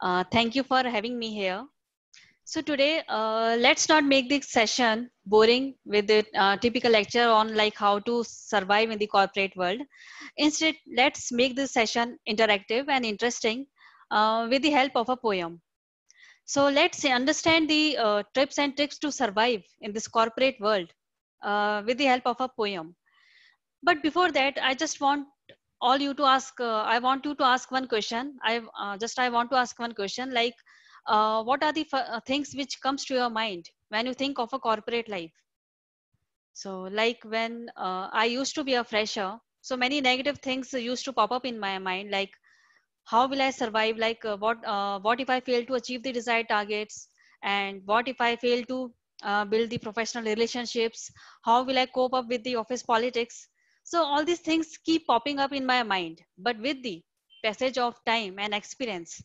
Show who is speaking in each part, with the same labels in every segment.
Speaker 1: Uh, thank you for having me here. So today, uh, let's not make this session boring with the uh, typical lecture on like how to survive in the corporate world. Instead, let's make this session interactive and interesting uh, with the help of a poem. So let's understand the uh, tips and tricks to survive in this corporate world uh, with the help of a poem. But before that, I just want all you to ask uh, i want you to ask one question i uh, just i want to ask one question like uh, what are the uh, things which comes to your mind when you think of a corporate life so like when uh, i used to be a fresher so many negative things used to pop up in my mind like how will i survive like uh, what what if i fail to achieve the desired targets and what if i fail to build the professional relationships how will i cope up with the office politics so all these things keep popping up in my mind. But with the passage of time and experience,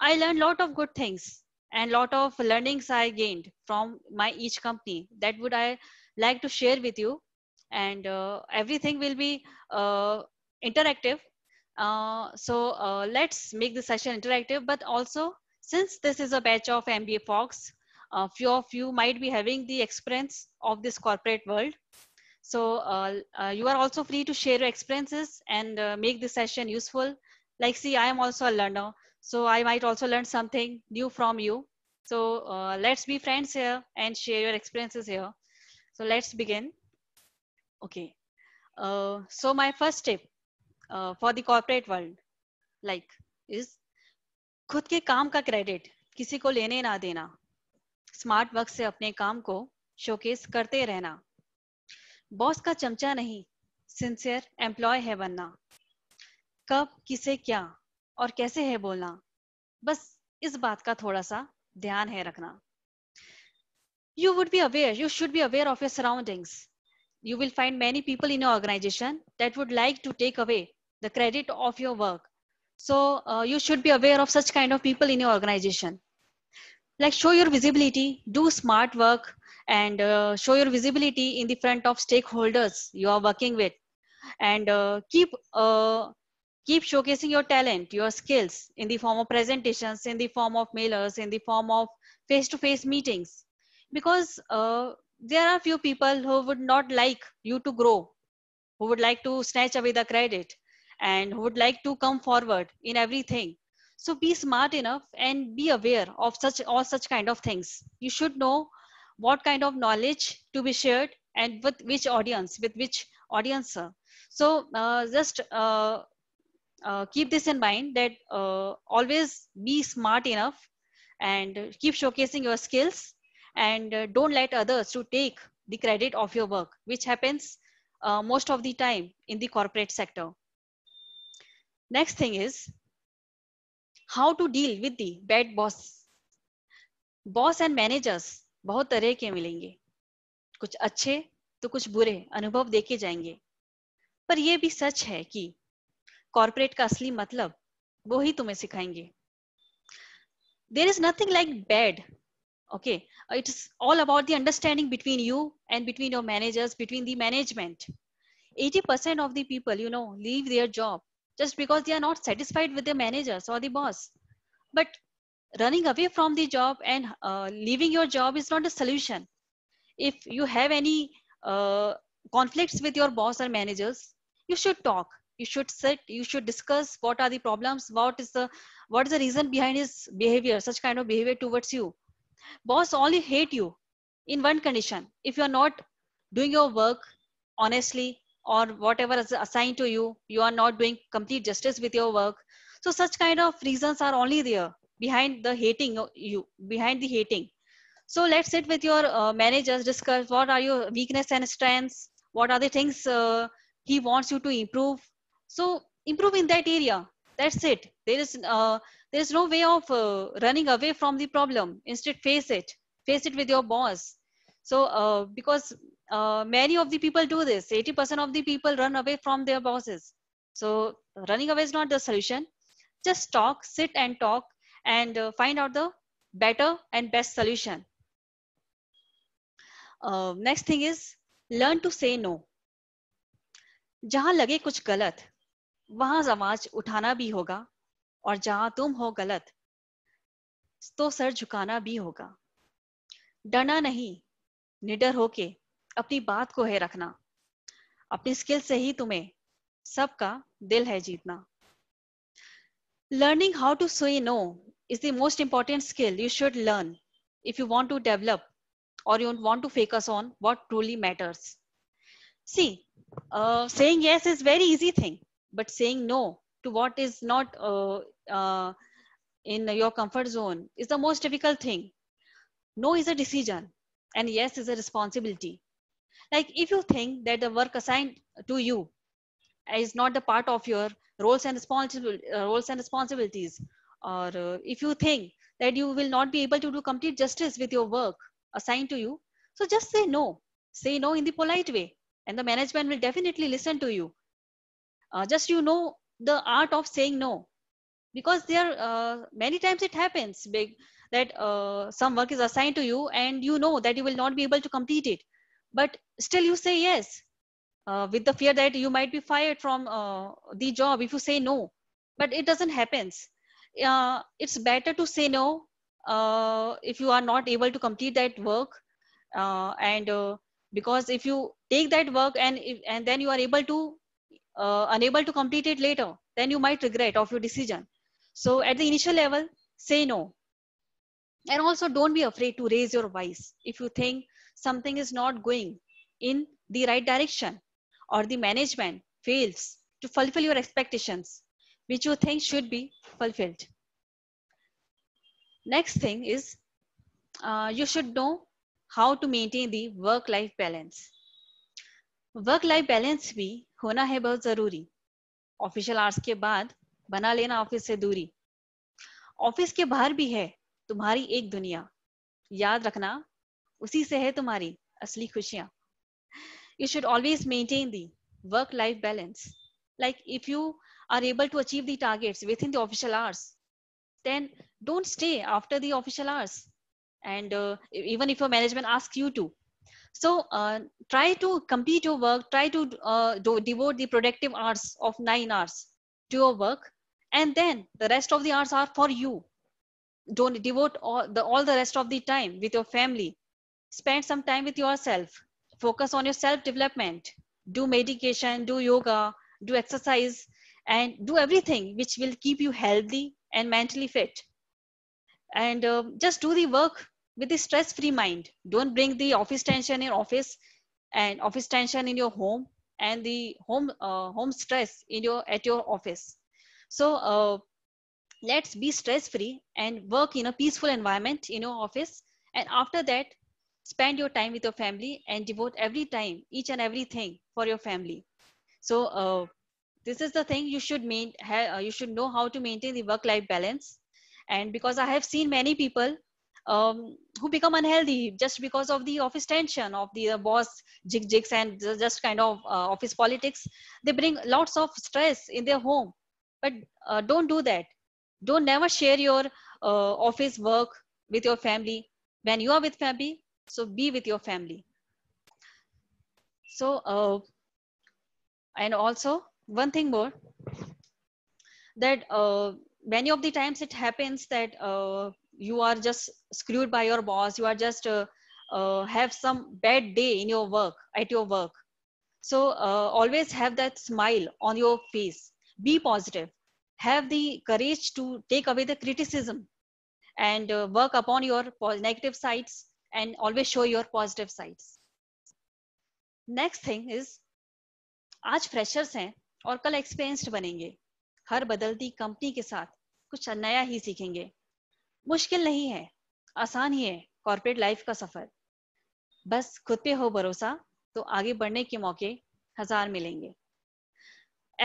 Speaker 1: I learned lot of good things and lot of learnings I gained from my each company. That would I like to share with you. And uh, everything will be uh, interactive. Uh, so uh, let's make the session interactive. But also, since this is a batch of MBA Fox, a few of you might be having the experience of this corporate world so uh, uh, you are also free to share your experiences and uh, make this session useful. Like, see, I am also a learner. So I might also learn something new from you. So uh, let's be friends here and share your experiences here. So let's begin. Okay. Uh, so my first tip uh, for the corporate world, like, is खुद के काम का credit किसी को लेने ना देना smart work से अपने काम को शोकेस करते रहना बॉस का चमचा नहीं सिंसियर एम्प्लॉय है बनना कब किसे क्या और कैसे है बोलना बस इस बात का थोड़ा सा ध्यान है रखना you would be aware you should be aware of your surroundings you will find many people in your organisation that would like to take away the credit of your work so you should be aware of such kind of people in your organisation like show your visibility do smart work and uh, show your visibility in the front of stakeholders you are working with and uh, keep uh, keep showcasing your talent your skills in the form of presentations in the form of mailers in the form of face to face meetings because uh, there are few people who would not like you to grow who would like to snatch away the credit and who would like to come forward in everything so be smart enough and be aware of such all such kind of things you should know what kind of knowledge to be shared and with which audience, with which audience. So uh, just uh, uh, keep this in mind that uh, always be smart enough and keep showcasing your skills and uh, don't let others to take the credit of your work, which happens uh, most of the time in the corporate sector. Next thing is how to deal with the bad boss. Boss and managers बहुत तरह के मिलेंगे कुछ अच्छे तो कुछ बुरे अनुभव देखे जाएंगे पर यह भी सच है कि कॉर्पोरेट का असली मतलब वो ही तुम्हें सिखाएंगे there is nothing like bad okay it is all about the understanding between you and between your managers between the management 80% percent of people you know leave their job just because they are not satisfied with managers और the boss but running away from the job and uh, leaving your job is not a solution if you have any uh, conflicts with your boss or managers you should talk you should sit you should discuss what are the problems what is the what is the reason behind his behavior such kind of behavior towards you boss only hate you in one condition if you are not doing your work honestly or whatever is assigned to you you are not doing complete justice with your work so such kind of reasons are only there behind the hating you behind the hating so let's sit with your uh, managers discuss what are your weakness and strengths what are the things uh, he wants you to improve so improve in that area that's it there is uh, there is no way of uh, running away from the problem instead face it face it with your boss so uh, because uh, many of the people do this 80% of the people run away from their bosses so running away is not the solution just talk sit and talk and uh, find out the better and best solution. Uh, next thing is learn to say no. जहां लगे कुछ गलत वहां आवाज उठाना भी होगा और जहां तुम हो गलत तो सर झुकाना भी होगा डरना नहीं निडर होके अपनी बात को है रखना अपनी स्किल से ही तुम्हें सबका दिल है जीतना learning how to say no is the most important skill you should learn if you want to develop or you want to focus on what truly matters. See, uh, saying yes is very easy thing, but saying no to what is not uh, uh, in your comfort zone is the most difficult thing. No is a decision and yes is a responsibility. Like if you think that the work assigned to you is not the part of your roles and, uh, roles and responsibilities, or uh, if you think that you will not be able to do complete justice with your work assigned to you so just say no say no in the polite way and the management will definitely listen to you uh, just you know the art of saying no because there uh, many times it happens big that uh, some work is assigned to you and you know that you will not be able to complete it but still you say yes uh, with the fear that you might be fired from uh, the job if you say no but it doesn't happens uh, it's better to say no uh, if you are not able to complete that work uh, and uh, because if you take that work and if, and then you are able to uh, unable to complete it later then you might regret of your decision so at the initial level say no and also don't be afraid to raise your voice if you think something is not going in the right direction or the management fails to fulfill your expectations which you think should be fulfilled. Next thing is uh, you should know how to maintain the work-life balance. work life balance bhi hona hai bahut zaruri official hours ke baad bana lena office se duri office ke bahar bhi hai tumhari ek duniya yaad rakhna usi se hai tumhari asli khushiyan you should always maintain the work life balance like if you uh, are able to achieve the targets within the official hours, then don't stay after the official hours. And uh, even if your management asks you to. So uh, try to complete your work, try to uh, do, devote the productive hours of nine hours to your work. And then the rest of the hours are for you. Don't devote all the, all the rest of the time with your family. Spend some time with yourself. Focus on your self development. Do meditation, do yoga, do exercise and do everything which will keep you healthy and mentally fit and uh, just do the work with the stress free mind don't bring the office tension in office and office tension in your home and the home uh, home stress in your at your office so uh, let's be stress free and work in a peaceful environment in your office and after that spend your time with your family and devote every time each and everything for your family so uh, this is the thing you should mean. ha, uh, you should know how to maintain the work life balance and because i have seen many people um, who become unhealthy just because of the office tension of the uh, boss jig jigs and just kind of uh, office politics they bring lots of stress in their home but uh, don't do that don't never share your uh, office work with your family when you are with family so be with your family so uh, and also one thing more that uh, many of the times it happens that uh, you are just screwed by your boss you are just uh, uh have some bad day in your work at your work so uh, always have that smile on your face be positive have the courage to take away the criticism and uh, work upon your negative sides and always show your positive sides next thing is आज freshers हैं और कल experienced बनेंगे हर बदलती company के साथ कुछ नया ही सीखेंगे मुश्किल नहीं है आसान ही है कॉरपोरेट लाइफ का सफर बस खुद पे हो भरोसा तो आगे बढ़ने के मौके हजार मिलेंगे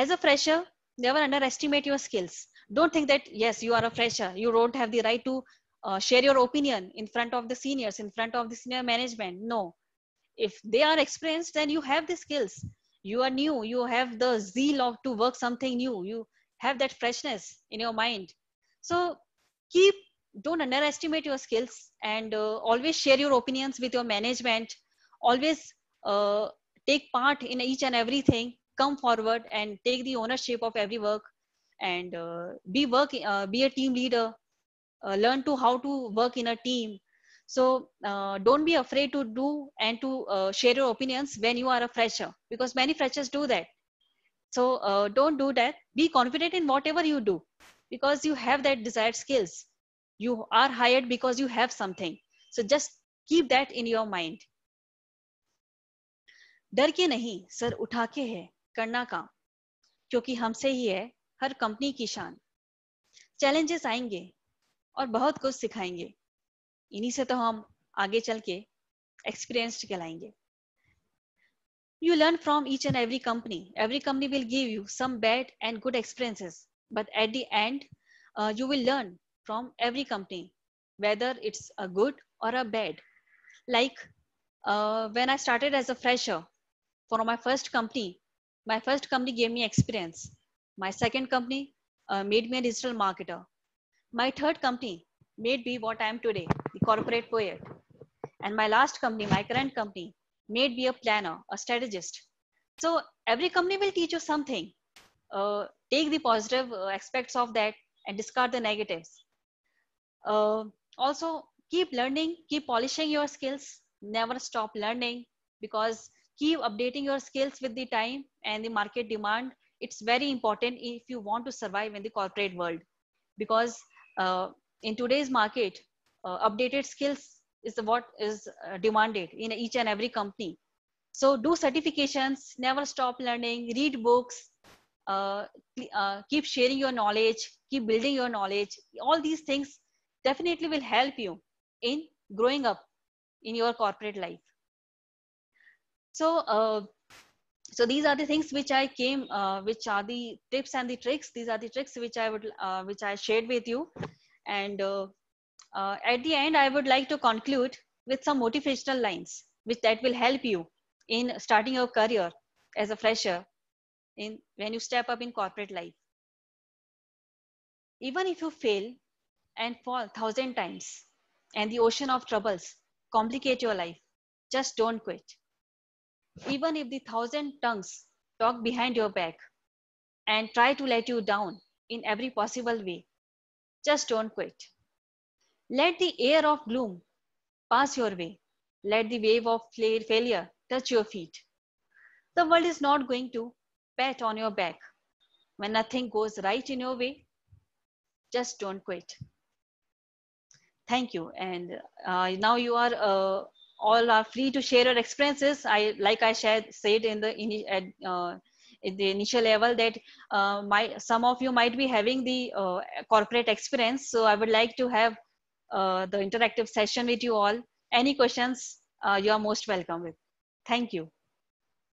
Speaker 1: as a fresher never underestimate your skills don't think that yes you are a fresher you don't have the right to share your opinion in front of the seniors in front of the senior management no if they are experience then you have the skills you are new you have the zeal of to work something new you have that freshness in your mind so keep don't underestimate your skills and uh, always share your opinions with your management always uh, take part in each and everything come forward and take the ownership of every work and uh, be work uh, be a team leader uh, learn to how to work in a team So uh, don't be afraid to do and to uh, share your opinions when you are a fresher because many freshers do that. So uh, don't do that. Be confident in whatever you do because you have that desired skills. You are hired because you have something. So just keep that in your mind. डर के नहीं sir उठा के है करना काम क्योंकि हमसे ही है हर कंपनी की शान चैलेंजेस आएंगे और बहुत कुछ सिखाएंगे इन्हीं से तो हम आगे चल के एक्सपीरियंस्ड कहलाएंगे you learn from each and every company every company will give you some bad and good experiences but at the end you will learn from every company whether it's a good or a bad like when I started as a fresher for my first company my first company gave me experience my second company made me a digital marketer my third company made be what I am today corporate poet. And my last company, my current company, made me a planner, a strategist. So every company will teach you something. Uh, take the positive uh, aspects of that and discard the negatives. Uh, also, keep learning, keep polishing your skills, never stop learning because keep updating your skills with the time and the market demand. It's very important if you want to survive in the corporate world because uh, in today's market, uh, updated skills is what is uh, demanded in each and every company. So do certifications, never stop learning, read books, uh, uh, keep sharing your knowledge, keep building your knowledge. All these things definitely will help you in growing up in your corporate life. So, uh, so these are the things which I came, uh, which are the tips and the tricks. These are the tricks which I would, which I shared with you, and uh, at the end, I would like to conclude with some motivational lines, which that will help you in starting your career as a fresher in when you step up in corporate life. Even if you fail and fall thousand times and the ocean of troubles complicate your life, just don't quit. Even if the thousand tongues talk behind your back and try to let you down in every possible way, just don't quit. Let the air of gloom pass your way. Let the wave of failure touch your feet. The world is not going to pat on your back. When nothing goes right in your way, just don't quit. Thank you. And uh, now you are uh, all are free to share your experiences. I like I shared, said in the in, uh, in the initial level that uh, my some of you might be having the uh, corporate experience. So I would like to have uh, the interactive session with you all. Any questions, uh, you are most welcome with. Thank you.